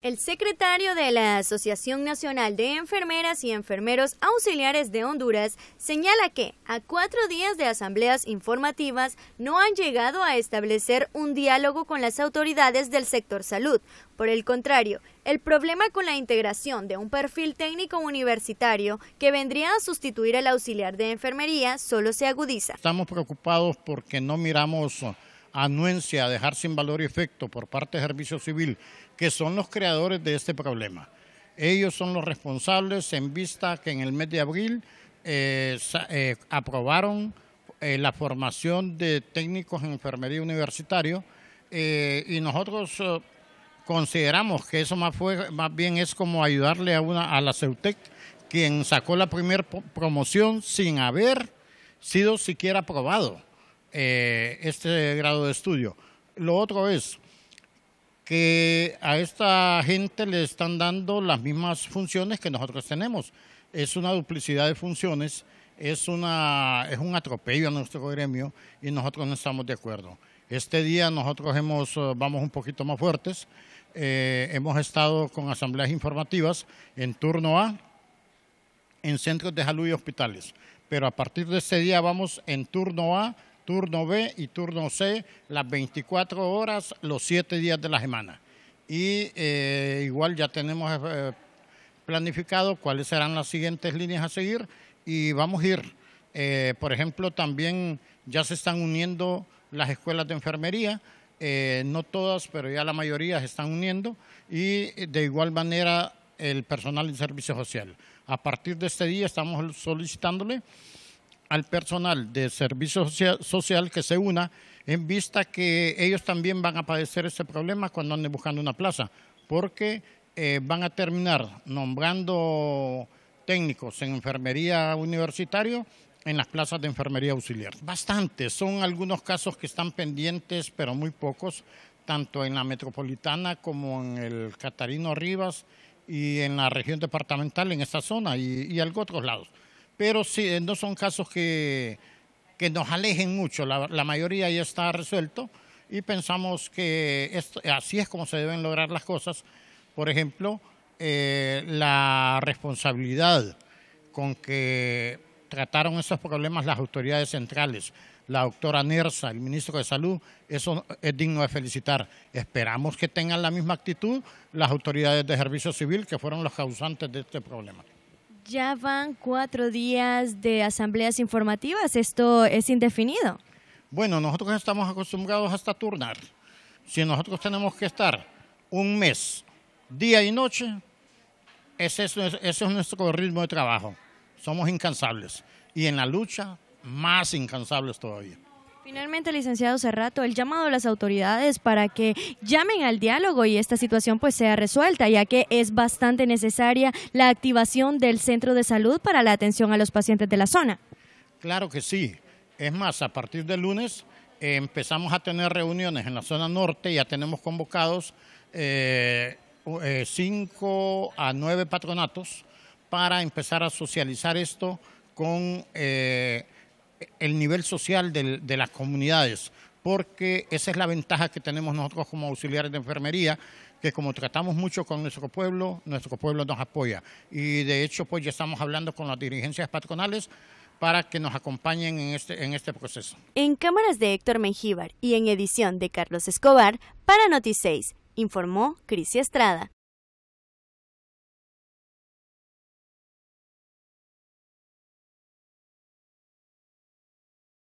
El secretario de la Asociación Nacional de Enfermeras y Enfermeros Auxiliares de Honduras señala que, a cuatro días de asambleas informativas, no han llegado a establecer un diálogo con las autoridades del sector salud. Por el contrario, el problema con la integración de un perfil técnico universitario que vendría a sustituir al auxiliar de enfermería solo se agudiza. Estamos preocupados porque no miramos anuencia a dejar sin valor y efecto por parte de Servicio Civil, que son los creadores de este problema. Ellos son los responsables en vista que en el mes de abril eh, eh, aprobaron eh, la formación de técnicos en enfermería universitario y nosotros consideramos que eso más, fue, más bien es como ayudarle a, una, a la CEUTEC, quien sacó la primera promoción sin haber sido siquiera aprobado. Eh, este grado de estudio. Lo otro es que a esta gente le están dando las mismas funciones que nosotros tenemos. Es una duplicidad de funciones, es, una, un atropello a nuestro gremio y nosotros no estamos de acuerdo. Este día nosotros eh, vamos un poquito más fuertes, eh, hemos estado con asambleas informativas en turno A, en centros de salud y hospitales, pero a partir de este día vamos en turno A turno B y turno C las 24 horas, los 7 días de la semana. Y eh, igual ya tenemos eh, planificado cuáles serán las siguientes líneas a seguir y vamos a ir. Eh, por ejemplo, también ya se están uniendo las escuelas de enfermería, no todas, pero ya la mayoría se están uniendo y de igual manera el personal en servicio social. A partir de este día estamos solicitándole al personal de servicio social que se una en vista que ellos también van a padecer ese problema cuando anden buscando una plaza, porque eh, van a terminar nombrando técnicos en enfermería universitario en las plazas de enfermería auxiliar. Bastante, son algunos casos que están pendientes, pero muy pocos, tanto en la metropolitana como en el Catarino Rivas y en la región departamental, en esta zona y, y otros lados pero sí, eh, no son casos que, nos alejen mucho, la, mayoría ya está resuelto y pensamos que así es como se deben lograr las cosas. Por ejemplo, eh, la responsabilidad con que trataron esos problemas las autoridades centrales, la doctora Nersa, el ministro de Salud, eso es digno de felicitar. Esperamos que tengan la misma actitud las autoridades de servicio civil que fueron los causantes de este problema. Ya van cuatro días de asambleas informativas. ¿Esto es indefinido? Bueno, nosotros estamos acostumbrados hasta turnar. Si nosotros tenemos que estar un mes, día y noche, ese es, es nuestro ritmo de trabajo. Somos incansables. Y en la lucha, más incansables todavía. Finalmente, licenciado Cerrato, el llamado a las autoridades para que llamen al diálogo y esta situación pues sea resuelta, ya que es bastante necesaria la activación del centro de salud para la atención a los pacientes de la zona. Claro que sí. Es más, a partir del lunes eh, empezamos a tener reuniones en la zona norte, ya tenemos convocados eh, eh, cinco a nueve patronatos para empezar a socializar esto con el nivel social de las comunidades, porque esa es la ventaja que tenemos nosotros como auxiliares de enfermería, que como tratamos mucho con nuestro pueblo, nuestro pueblo nos apoya. Y de hecho, pues ya estamos hablando con las dirigencias patronales para que nos acompañen en este, este proceso. En cámaras de Héctor Mengíbar y en edición de Carlos Escobar, para Noticéis, informó Cris Estrada.